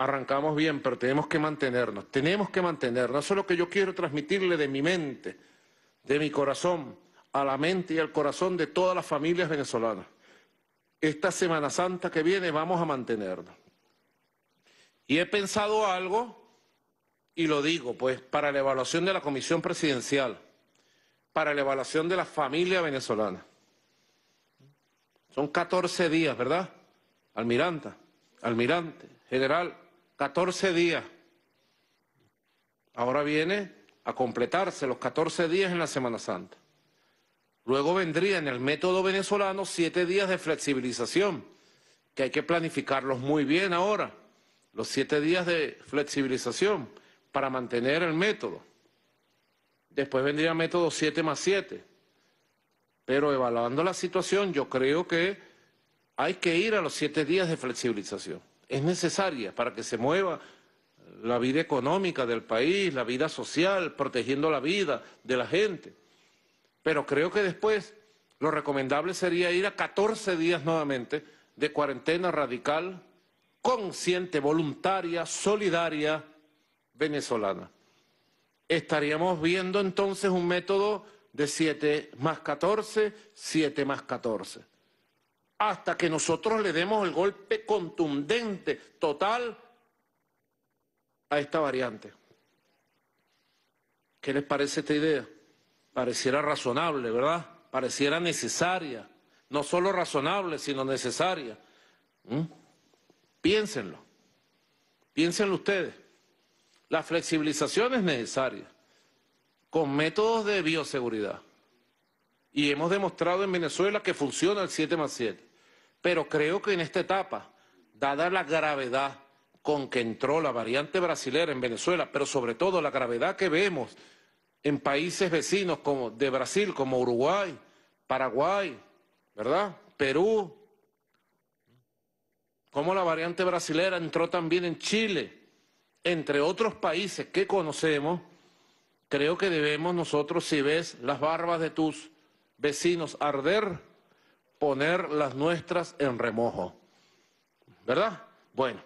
arrancamos bien, pero tenemos que mantenernos, tenemos que mantenernos. Eso es lo que yo quiero transmitirle de mi mente, de mi corazón, a la mente y al corazón de todas las familias venezolanas. Esta Semana Santa que viene vamos a mantenernos. Y he pensado algo, y lo digo, pues, para la evaluación de la Comisión Presidencial, para la evaluación de la familia venezolana. Son 14 días, ¿verdad? Almiranta, almirante, general, 14 días. Ahora viene a completarse los 14 días en la Semana Santa. Luego vendría en el método venezolano siete días de flexibilización, que hay que planificarlos muy bien ahora, los siete días de flexibilización para mantener el método. Después vendría método 7 más 7. Pero evaluando la situación, yo creo que hay que ir a los siete días de flexibilización es necesaria para que se mueva la vida económica del país, la vida social, protegiendo la vida de la gente. Pero creo que después lo recomendable sería ir a 14 días nuevamente de cuarentena radical, consciente, voluntaria, solidaria, venezolana. Estaríamos viendo entonces un método de 7 más 14, 7 más 14 hasta que nosotros le demos el golpe contundente, total, a esta variante. ¿Qué les parece esta idea? Pareciera razonable, ¿verdad? Pareciera necesaria. No solo razonable, sino necesaria. ¿Mm? Piénsenlo. Piénsenlo ustedes. La flexibilización es necesaria con métodos de bioseguridad. Y hemos demostrado en Venezuela que funciona el 7 más 7. Pero creo que en esta etapa, dada la gravedad con que entró la variante brasilera en Venezuela, pero sobre todo la gravedad que vemos en países vecinos como de Brasil, como Uruguay, Paraguay, ¿verdad? Perú, como la variante brasilera entró también en Chile, entre otros países que conocemos, creo que debemos nosotros, si ves las barbas de tus vecinos arder, poner las nuestras en remojo. ¿Verdad? Bueno.